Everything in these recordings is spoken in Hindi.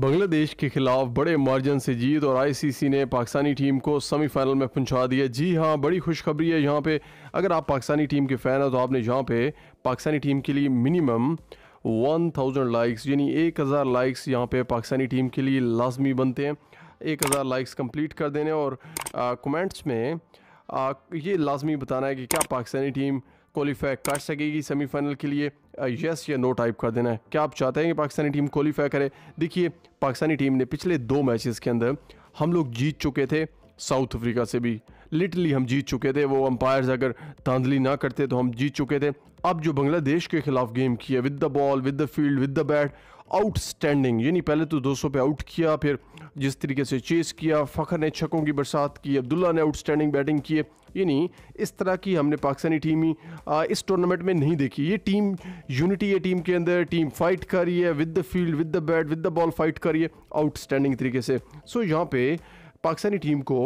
बांग्लादेश के खिलाफ बड़े मार्जिन से जीत और आईसीसी ने पाकिस्तानी टीम को सेमीफाइनल में पहुंचा दिया जी हाँ बड़ी खुशखबरी है यहाँ पे अगर आप पाकिस्तानी टीम के फ़ैन हैं तो आपने यहाँ पे पाकिस्तानी टीम के लिए मिनिमम वन थाउजेंड लाइक्स यानी एक हज़ार लाइक्स यहाँ पे पाकिस्तानी टीम के लिए लाजमी बनते हैं एक हज़ार लाइक्स कम्प्लीट कर देने और कमेंट्स में आ, ये लाजमी बताना है कि क्या पाकिस्तानी टीम क्वालिफाई कर सकेगी सेमीफाइनल के लिए यस या नो टाइप कर देना है क्या आप चाहते हैं कि पाकिस्तानी टीम क्वालिफाई करे देखिए पाकिस्तानी टीम ने पिछले दो मैचेस के अंदर हम लोग जीत चुके थे साउथ अफ्रीका से भी लिटरली हम जीत चुके थे वो अंपायर्स अगर धांधली ना करते तो हम जीत चुके थे अब जो बांग्लादेश के खिलाफ गेम किया with the ball with the field with the bat outstanding यानी पहले तो 200 पे आउट किया फिर जिस तरीके से चेस किया फ़खर ने छकों की बरसात की अब्दुल्ला ने आउटस्टैंडिंग बैटिंग किए यानी इस तरह की हमने पाकिस्तानी टीम ही इस टूर्नामेंट में नहीं देखी ये टीम यूनिटी है टीम के अंदर टीम फाइट कर रही है with the field with the bat with the ball fight कर रही है आउटस्टैंडिंग तरीके से सो so, यहाँ पे पाकिस्तानी टीम को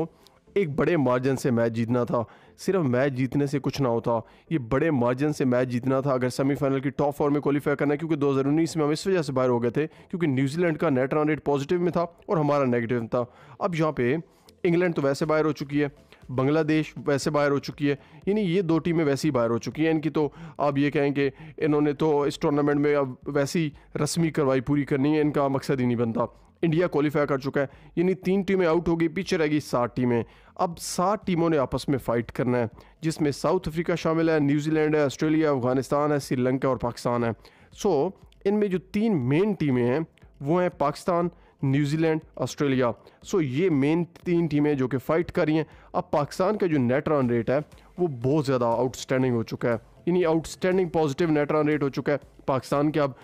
एक बड़े मार्जिन से मैच जीतना था सिर्फ मैच जीतने से कुछ ना होता ये बड़े मार्जिन से मैच जीतना था अगर सेमीफाइनल की टॉप फोर में क्वालीफाई करना है क्योंकि उन्नीस में हम इस वजह से बाहर हो गए थे क्योंकि न्यूजीलैंड का नेट रन रेट पॉजिटिव में था और हमारा नेगेटिव था अब यहाँ पे इंग्लैंड तो वैसे बाहर हो चुकी है बांग्लादेश वैसे बाहर हो चुकी है यानी ये दो टीमें वैसे ही बाहर हो चुकी हैं इनकी तो आप ये कहें कि इन्होंने तो इस टूर्नामेंट में अब वैसी रस्मी कार्रवाई पूरी करनी है इनका मकसद ही नहीं बनता इंडिया क्वालिफाई कर चुका है यानी तीन टीमें आउट होगी पीछे रहेगी सात टीमें अब सात टीमों ने आपस में फ़ाइट करना है जिसमें साउथ अफ्रीका शामिल है न्यूजीलैंड है ऑस्ट्रेलिया अफगानिस्तान है श्रीलंका और पाकिस्तान है सो इनमें जो तीन मेन टीमें हैं वो हैं पाकिस्तान न्यूजीलैंड ऑस्ट्रेलिया सो ये मेन तीन टीमें जो कि फ़ाइट कर रही हैं अब पाकिस्तान का जो नेट रन रेट है वो बहुत ज़्यादा आउटस्टैंडिंग हो चुका है यानी outstanding positive net run rate हो चुका है पाकिस्तान के अब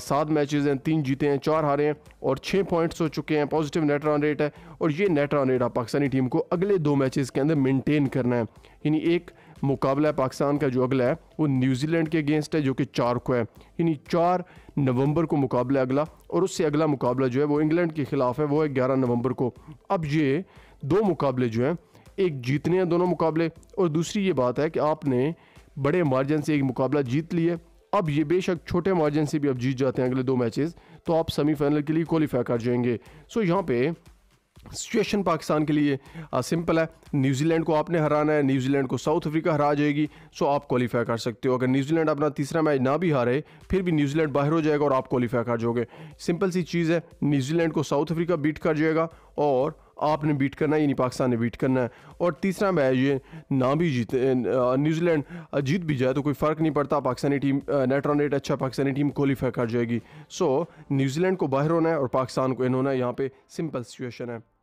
सात मैचेस हैं तीन जीते हैं चार हारे हैं और छः पॉइंट्स हो चुके हैं पॉजिटिव नेट रन रेट है और ये नेट रन रेट अब पाकिस्तानी टीम को अगले दो मैचेस के अंदर मेंटेन करना है यानी एक मुकाबला है पाकिस्तान का जो अगला है वो न्यूजीलैंड के अगेंस्ट है जो कि चार को है यानी चार नवंबर को मुकाबला अगला और उससे अगला मुकाबला जो है वो इंग्लैंड के ख़िलाफ़ है वो है ग्यारह नवंबर को अब ये दो मुकाबले जो हैं एक जीतने हैं दोनों मुकाबले और दूसरी ये बात है कि आपने बड़े मार्जिन से एक मुकाबला जीत लिए अब ये बेशक छोटे मार्जिन से भी अब जीत जाते हैं अगले दो मैचेस तो आप सेमीफाइनल के लिए क्वालिफाई कर जाएंगे सो यहाँ पे सिचुएशन पाकिस्तान के लिए आ, सिंपल है न्यूजीलैंड को आपने हराना है न्यूजीलैंड को साउथ अफ्रीका हरा जाएगी सो आप क्वालिफाई कर सकते हो अगर न्यूजीलैंड अपना तीसरा मैच ना भी हारे फिर भी न्यूजीलैंड बाहर हो जाएगा और आप क्वालिफाई कर जाओगे सिंपल सी चीज़ है न्यूजीलैंड को साउथ अफ्रीका बीट कर जाएगा और आपने बीट करना है यानी पाकिस्तान ने बीट करना है और तीसरा मैच ये ना भी जीते न्यूजीलैंड जीत भी जाए तो कोई फ़र्क नहीं पड़ता Pakistani team net on net अच्छा पाकिस्तानी टीम क्वालिफाई कर जाएगी सो न्यूजीलैंड को बाहर होना है और पाकिस्तान को इन होना है यहाँ पे सिंपल सिचुएशन है